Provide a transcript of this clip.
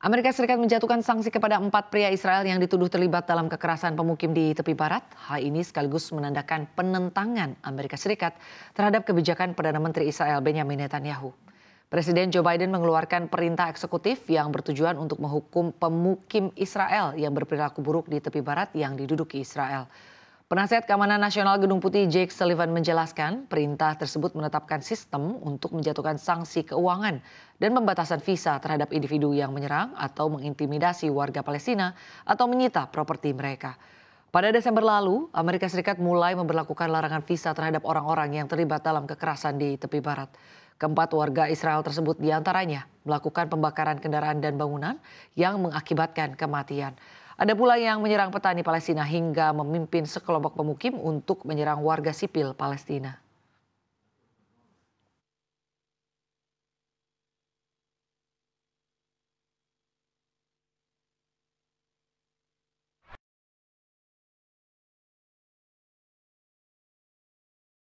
Amerika Serikat menjatuhkan sanksi kepada empat pria Israel yang dituduh terlibat dalam kekerasan pemukim di tepi barat. Hal ini sekaligus menandakan penentangan Amerika Serikat terhadap kebijakan Perdana Menteri Israel Benjamin Netanyahu. Presiden Joe Biden mengeluarkan perintah eksekutif yang bertujuan untuk menghukum pemukim Israel yang berperilaku buruk di tepi barat yang diduduki Israel. Penasihat Keamanan Nasional Gedung Putih Jake Sullivan menjelaskan perintah tersebut menetapkan sistem untuk menjatuhkan sanksi keuangan dan pembatasan visa terhadap individu yang menyerang atau mengintimidasi warga Palestina atau menyita properti mereka. Pada Desember lalu, Amerika Serikat mulai memperlakukan larangan visa terhadap orang-orang yang terlibat dalam kekerasan di tepi barat. Keempat warga Israel tersebut diantaranya melakukan pembakaran kendaraan dan bangunan yang mengakibatkan kematian. Ada pula yang menyerang petani Palestina hingga memimpin sekelompok pemukim untuk menyerang warga sipil Palestina.